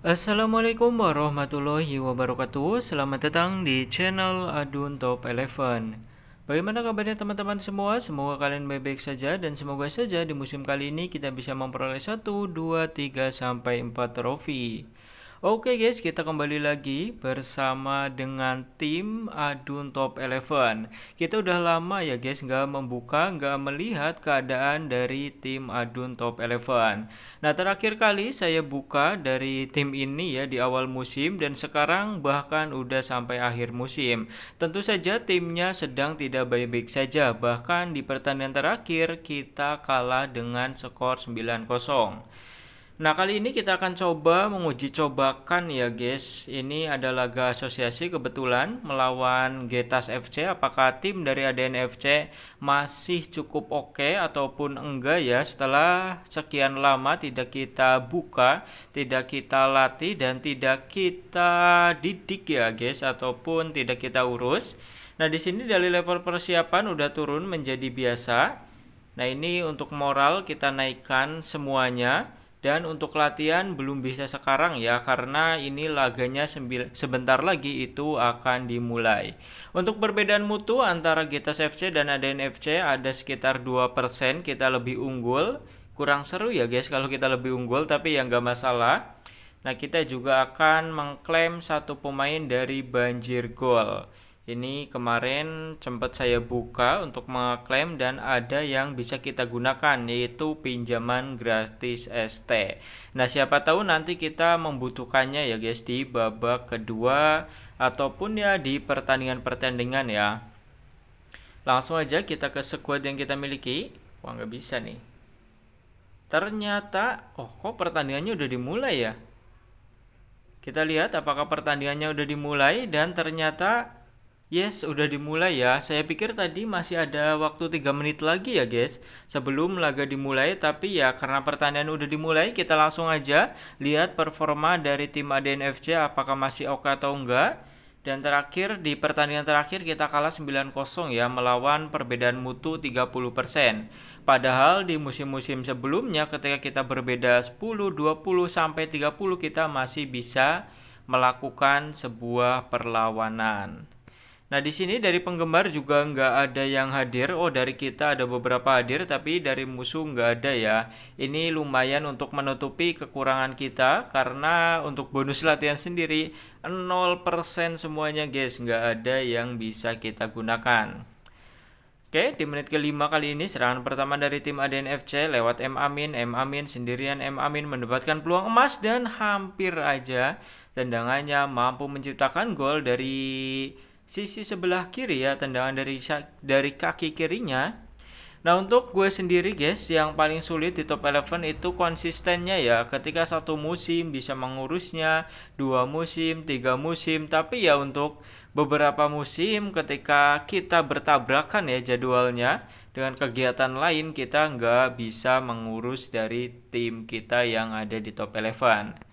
Assalamualaikum warahmatullahi wabarakatuh Selamat datang di channel Adun Top Eleven. Bagaimana kabarnya teman-teman semua? Semoga kalian baik-baik saja dan semoga saja di musim kali ini kita bisa memperoleh 1, 2, 3, sampai 4 trofi Oke guys, kita kembali lagi bersama dengan tim Adun Top Eleven. Kita udah lama ya guys nggak membuka, nggak melihat keadaan dari tim Adun Top Eleven. Nah terakhir kali saya buka dari tim ini ya di awal musim dan sekarang bahkan udah sampai akhir musim. Tentu saja timnya sedang tidak baik-baik saja, bahkan di pertandingan terakhir kita kalah dengan skor 9-0. Nah, kali ini kita akan coba menguji cobakan ya guys. Ini ada laga asosiasi kebetulan melawan Getas FC. Apakah tim dari ADN FC masih cukup oke okay, ataupun enggak ya setelah sekian lama tidak kita buka, tidak kita latih dan tidak kita didik ya guys ataupun tidak kita urus. Nah, di sini dari level persiapan udah turun menjadi biasa. Nah, ini untuk moral kita naikkan semuanya. Dan untuk latihan belum bisa sekarang ya karena ini laganya sebentar lagi itu akan dimulai. Untuk perbedaan mutu antara Getas FC dan ADN FC ada sekitar 2%, kita lebih unggul. Kurang seru ya guys kalau kita lebih unggul tapi yang gak masalah. Nah kita juga akan mengklaim satu pemain dari banjir gol. Ini kemarin sempat saya buka untuk mengklaim dan ada yang bisa kita gunakan yaitu pinjaman gratis ST. Nah, siapa tahu nanti kita membutuhkannya ya guys di babak kedua ataupun ya di pertandingan-pertandingan ya. Langsung aja kita ke squad yang kita miliki. Wah, nggak bisa nih. Ternyata, oh kok pertandingannya udah dimulai ya? Kita lihat apakah pertandingannya udah dimulai dan ternyata Yes, udah dimulai ya. Saya pikir tadi masih ada waktu 3 menit lagi ya guys sebelum laga dimulai. Tapi ya karena pertandingan udah dimulai kita langsung aja lihat performa dari tim ADN FC apakah masih oke atau enggak. Dan terakhir di pertandingan terakhir kita kalah 9-0 ya melawan perbedaan mutu 30%. Padahal di musim-musim sebelumnya ketika kita berbeda 10, 20 sampai 30 kita masih bisa melakukan sebuah perlawanan. Nah, di sini dari penggemar juga nggak ada yang hadir. Oh, dari kita ada beberapa hadir, tapi dari musuh nggak ada ya. Ini lumayan untuk menutupi kekurangan kita, karena untuk bonus latihan sendiri 0% semuanya guys, nggak ada yang bisa kita gunakan. Oke, di menit kelima kali ini serangan pertama dari tim ADN FC lewat M Amin. M Amin sendirian M Amin mendapatkan peluang emas dan hampir aja tendangannya mampu menciptakan gol dari sisi sebelah kiri ya tendangan dari dari kaki kirinya. Nah untuk gue sendiri guys yang paling sulit di top 11 itu konsistennya ya ketika satu musim bisa mengurusnya dua musim tiga musim tapi ya untuk beberapa musim ketika kita bertabrakan ya jadwalnya dengan kegiatan lain kita nggak bisa mengurus dari tim kita yang ada di top 11.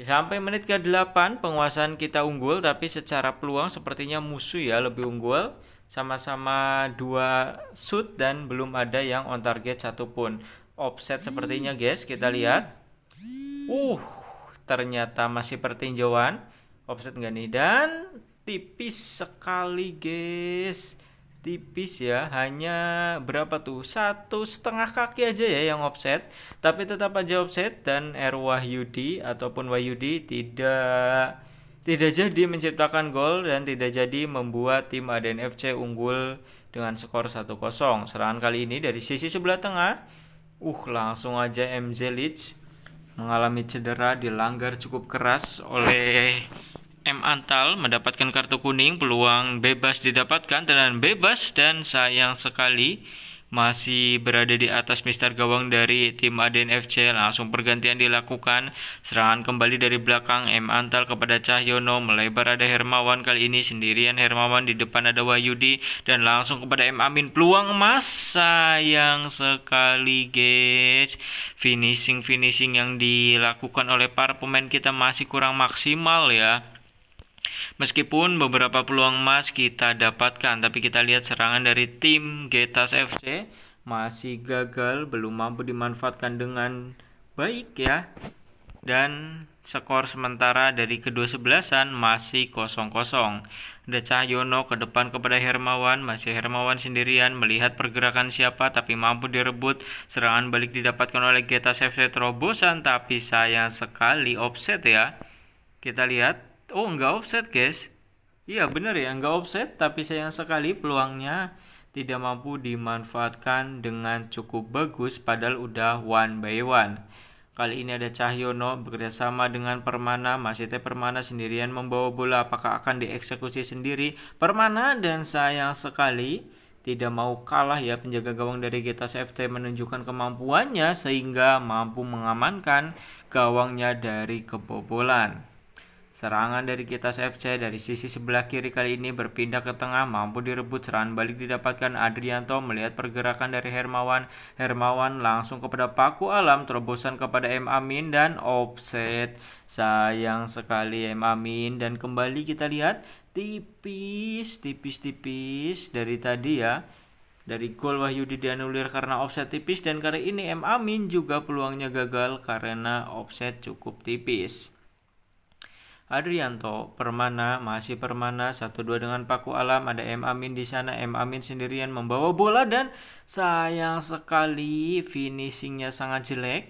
Sampai menit ke-8 penguasaan kita unggul tapi secara peluang sepertinya musuh ya lebih unggul. Sama-sama dua shoot dan belum ada yang on target satupun. Offset sepertinya guys, kita lihat. Uh, ternyata masih pertinjauan. Offset nggak nih dan tipis sekali guys tipis ya hanya berapa tuh satu setengah kaki aja ya yang offset tapi tetap aja offset dan R Wahyudi ataupun Wahyudi tidak tidak jadi menciptakan gol dan tidak jadi membuat tim Aden FC unggul dengan skor 1-0. Serangan kali ini dari sisi sebelah tengah, uh langsung aja MZ Leeds mengalami cedera dilanggar cukup keras oleh M. Antal mendapatkan kartu kuning, peluang bebas didapatkan, tendangan bebas dan sayang sekali masih berada di atas mister gawang dari tim ADN FC langsung pergantian dilakukan serangan kembali dari belakang M Antal kepada Cahyono melebar ada Hermawan kali ini sendirian Hermawan di depan ada Wahyudi dan langsung kepada M Amin peluang emas sayang sekali guys finishing finishing yang dilakukan oleh para pemain kita masih kurang maksimal ya Meskipun beberapa peluang emas kita dapatkan, tapi kita lihat serangan dari tim Getas FC masih gagal, belum mampu dimanfaatkan dengan baik ya. Dan skor sementara dari kedua sebelasan masih kosong-kosong. Ada Cahyono ke depan kepada Hermawan, masih Hermawan sendirian melihat pergerakan siapa tapi mampu direbut. Serangan balik didapatkan oleh Getas FC terobosan tapi sayang sekali offset ya. Kita lihat oh nggak offset guys iya bener ya nggak offset tapi sayang sekali peluangnya tidak mampu dimanfaatkan dengan cukup bagus padahal udah one by one. Kali ini ada Cahyono bekerjasama dengan Permana, masih teh Permana sendirian membawa bola apakah akan dieksekusi sendiri Permana dan sayang sekali tidak mau kalah ya penjaga gawang dari kita FT menunjukkan kemampuannya sehingga mampu mengamankan gawangnya dari kebobolan. Serangan dari kita FC dari sisi sebelah kiri kali ini berpindah ke tengah mampu direbut serangan balik didapatkan Adrianto melihat pergerakan dari Hermawan. Hermawan langsung kepada Paku Alam terobosan kepada M Amin dan offset. Sayang sekali M Amin dan kembali kita lihat tipis tipis tipis dari tadi ya. Dari gol Wahyudi dianulir karena offset tipis dan kali ini M Amin juga peluangnya gagal karena offset cukup tipis. Adrianto Permana masih Permana 1-2 dengan Paku Alam ada M Amin di sana M Amin sendirian membawa bola dan sayang sekali finishingnya sangat jelek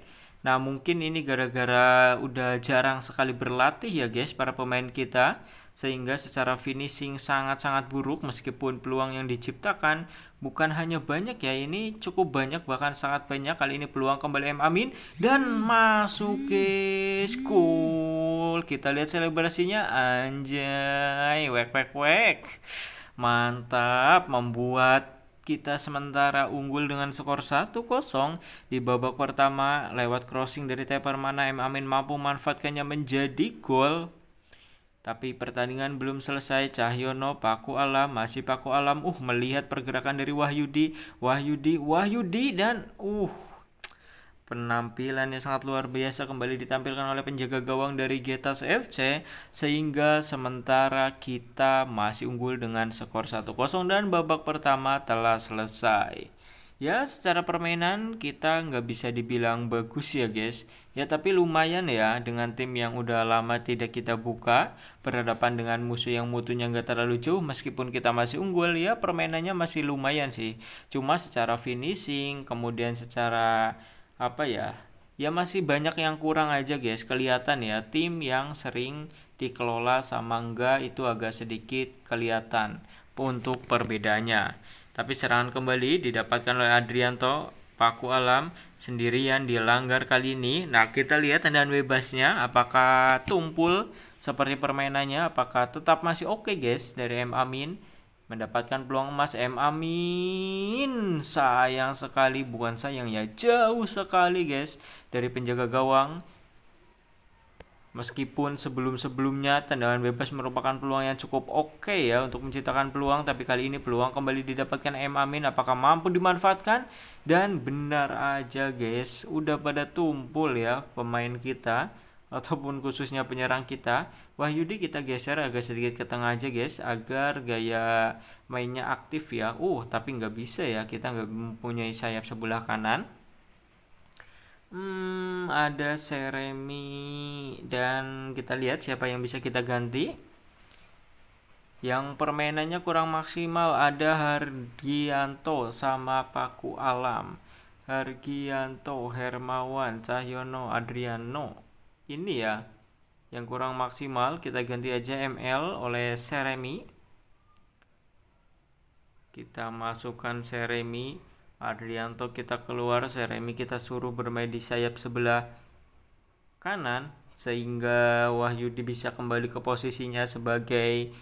nah mungkin ini gara-gara udah jarang sekali berlatih ya guys para pemain kita sehingga secara finishing sangat-sangat buruk meskipun peluang yang diciptakan bukan hanya banyak ya ini cukup banyak bahkan sangat banyak kali ini peluang kembali M Amin dan masuk ke school kita lihat selebrasinya anjay wek wek wek mantap membuat kita sementara unggul dengan skor 1-0 di babak pertama lewat crossing dari Tepermana M Amin mampu manfaatkannya menjadi gol tapi pertandingan belum selesai, Cahyono, Paku Alam, masih Paku Alam, uh melihat pergerakan dari Wahyudi, Wahyudi, Wahyudi dan uh penampilannya sangat luar biasa kembali ditampilkan oleh penjaga gawang dari Getas FC sehingga sementara kita masih unggul dengan skor 1-0 dan babak pertama telah selesai ya secara permainan kita nggak bisa dibilang bagus ya guys ya tapi lumayan ya dengan tim yang udah lama tidak kita buka berhadapan dengan musuh yang mutunya nggak terlalu jauh meskipun kita masih unggul ya permainannya masih lumayan sih cuma secara finishing kemudian secara apa ya ya masih banyak yang kurang aja guys kelihatan ya tim yang sering dikelola sama nggak itu agak sedikit kelihatan untuk perbedaannya tapi serangan kembali didapatkan oleh Adrianto Paku Alam sendirian dilanggar kali ini. Nah, kita lihat tendangan bebasnya apakah tumpul seperti permainannya apakah tetap masih oke okay, guys dari M Amin mendapatkan peluang emas M Amin. Sayang sekali bukan sayang ya jauh sekali guys dari penjaga gawang Meskipun sebelum-sebelumnya tendangan bebas merupakan peluang yang cukup oke okay ya untuk menciptakan peluang, tapi kali ini peluang kembali didapatkan M Amin. Apakah mampu dimanfaatkan? Dan benar aja guys, udah pada tumpul ya pemain kita ataupun khususnya penyerang kita. Wahyudi kita geser agak sedikit ke tengah aja guys agar gaya mainnya aktif ya. Uh, tapi nggak bisa ya kita nggak mempunyai sayap sebelah kanan. Hmm, ada Seremi dan kita lihat siapa yang bisa kita ganti. Yang permainannya kurang maksimal ada Hargianto sama Paku Alam. Hargianto, Hermawan, Cahyono, Adriano. Ini ya yang kurang maksimal kita ganti aja ML oleh Seremi kita masukkan Seremi Adrianto kita keluar, Seremi kita suruh bermain di sayap sebelah kanan sehingga Wahyudi bisa kembali ke posisinya sebagai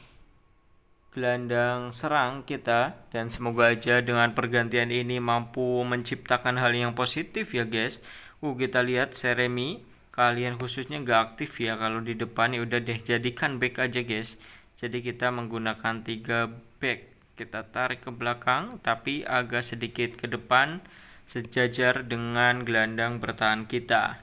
gelandang serang kita dan semoga aja dengan pergantian ini mampu menciptakan hal yang positif ya guys. Uh kita lihat Seremi kalian khususnya gak aktif ya kalau di depan ya udah deh jadikan back aja guys. Jadi kita menggunakan 3 back kita tarik ke belakang tapi agak sedikit ke depan sejajar dengan gelandang bertahan kita.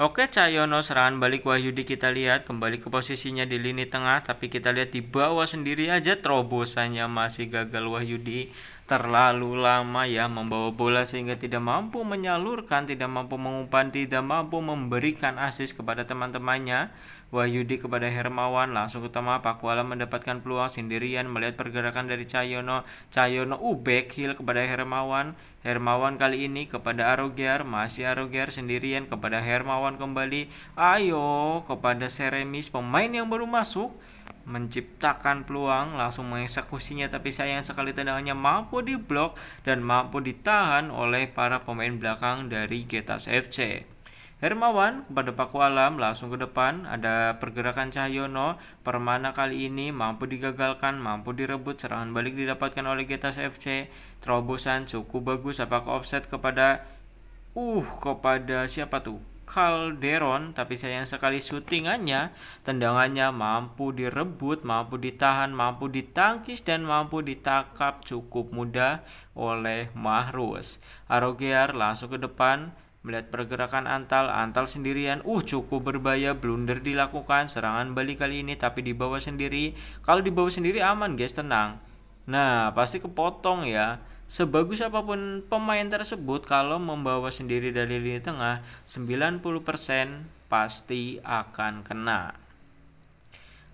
Oke Cahyono serangan balik Wahyudi kita lihat kembali ke posisinya di lini tengah tapi kita lihat di bawah sendiri aja terobosannya masih gagal Wahyudi terlalu lama ya membawa bola sehingga tidak mampu menyalurkan tidak mampu mengumpan tidak mampu memberikan asis kepada teman-temannya Wahyudi kepada Hermawan langsung utama Pakuala mendapatkan peluang sendirian melihat pergerakan dari Cayono Cayono Ubek heel kepada Hermawan Hermawan kali ini kepada Aroger masih Aroger sendirian kepada Hermawan kembali ayo kepada Seremis pemain yang baru masuk menciptakan peluang langsung mengeksekusinya tapi sayang sekali tendangannya mampu diblok dan mampu ditahan oleh para pemain belakang dari Getas FC. Hermawan kepada Paku Alam langsung ke depan ada pergerakan Cahyono Permana kali ini mampu digagalkan mampu direbut serangan balik didapatkan oleh Getas FC terobosan cukup bagus apakah offset kepada uh kepada siapa tuh Calderon tapi sayang sekali syutingannya tendangannya mampu direbut mampu ditahan mampu ditangkis dan mampu ditangkap cukup mudah oleh Mahrus Arogear langsung ke depan Melihat pergerakan Antal, Antal sendirian. Uh, cukup berbahaya. Blunder dilakukan. Serangan balik kali ini tapi dibawa sendiri. Kalau dibawa sendiri aman, guys, tenang. Nah, pasti kepotong ya. Sebagus apapun pemain tersebut kalau membawa sendiri dari lini tengah, 90% pasti akan kena.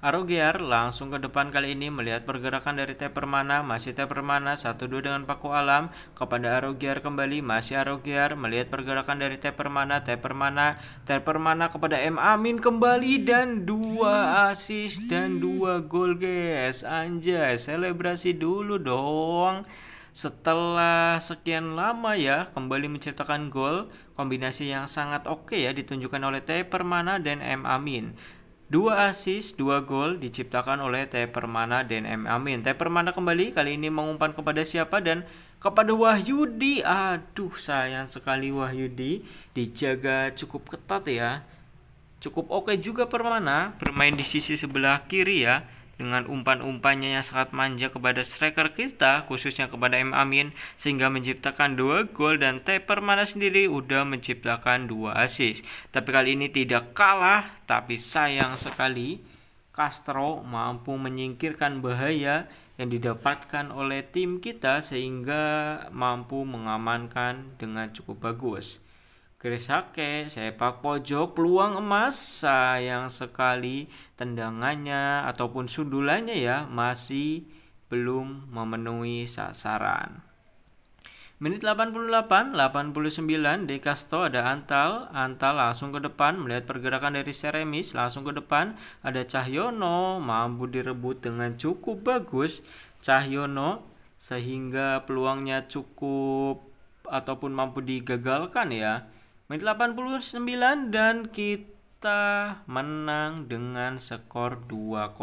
Arugiar langsung ke depan kali ini melihat pergerakan dari Taper Mana, masih Taper Mana, 1 dengan Paku Alam, kepada Arugiar kembali, masih Arugiar, melihat pergerakan dari Taper Mana, Taper Mana, Taper Mana kepada M. Amin kembali, dan dua asis dan dua gol guys, anjay, selebrasi dulu dong setelah sekian lama ya kembali menciptakan gol kombinasi yang sangat oke okay ya ditunjukkan oleh Taper Mana dan M Amin Dua asis, dua gol diciptakan oleh T. Permana dan M. Amin. T. Permana kembali kali ini mengumpan kepada siapa dan kepada Wahyudi. Aduh, sayang sekali Wahyudi dijaga cukup ketat ya. Cukup oke okay juga Permana bermain di sisi sebelah kiri ya dengan umpan-umpannya yang sangat manja kepada striker kita, khususnya kepada M. Amin, sehingga menciptakan dua gol dan taper mana sendiri udah menciptakan dua assist. Tapi kali ini tidak kalah, tapi sayang sekali Castro mampu menyingkirkan bahaya yang didapatkan oleh tim kita sehingga mampu mengamankan dengan cukup bagus. Kirisake sepak pojok peluang emas sayang sekali tendangannya ataupun sundulannya ya masih belum memenuhi sasaran. Menit 88, 89 De Castro ada Antal, Antal langsung ke depan melihat pergerakan dari Seremis langsung ke depan ada Cahyono mampu direbut dengan cukup bagus Cahyono sehingga peluangnya cukup ataupun mampu digagalkan ya. Menit 89 dan kita menang dengan skor 2-0.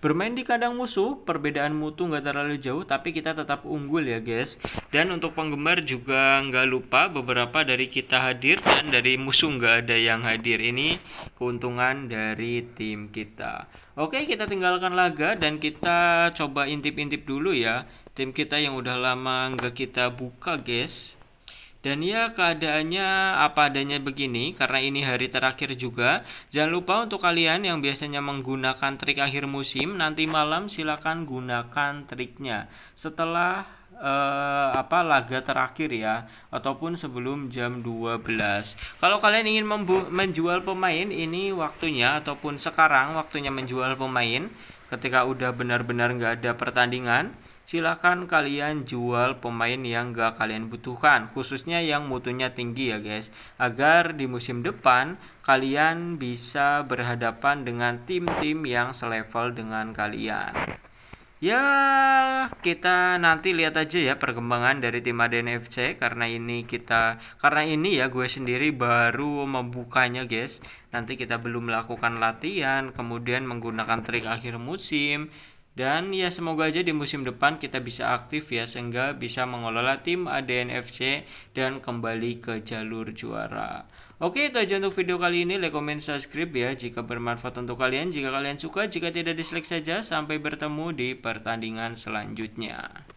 Bermain di kandang musuh, perbedaan mutu nggak terlalu jauh, tapi kita tetap unggul ya guys. Dan untuk penggemar juga nggak lupa beberapa dari kita hadir dan dari musuh nggak ada yang hadir. Ini keuntungan dari tim kita. Oke, kita tinggalkan laga dan kita coba intip-intip dulu ya. Tim kita yang udah lama nggak kita buka guys dan ya keadaannya apa adanya begini karena ini hari terakhir juga. Jangan lupa untuk kalian yang biasanya menggunakan trik akhir musim nanti malam silakan gunakan triknya setelah eh, apa laga terakhir ya ataupun sebelum jam 12. Kalau kalian ingin menjual pemain ini waktunya ataupun sekarang waktunya menjual pemain ketika udah benar-benar nggak ada pertandingan silahkan kalian jual pemain yang gak kalian butuhkan khususnya yang mutunya tinggi ya guys agar di musim depan kalian bisa berhadapan dengan tim-tim yang selevel dengan kalian ya kita nanti lihat aja ya perkembangan dari tim Aden FC karena ini kita karena ini ya gue sendiri baru membukanya guys nanti kita belum melakukan latihan kemudian menggunakan trik akhir musim dan ya semoga aja di musim depan kita bisa aktif ya sehingga bisa mengelola tim ADN dan kembali ke jalur juara. Oke itu aja untuk video kali ini, like, comment, subscribe ya jika bermanfaat untuk kalian. Jika kalian suka, jika tidak dislike saja. Sampai bertemu di pertandingan selanjutnya.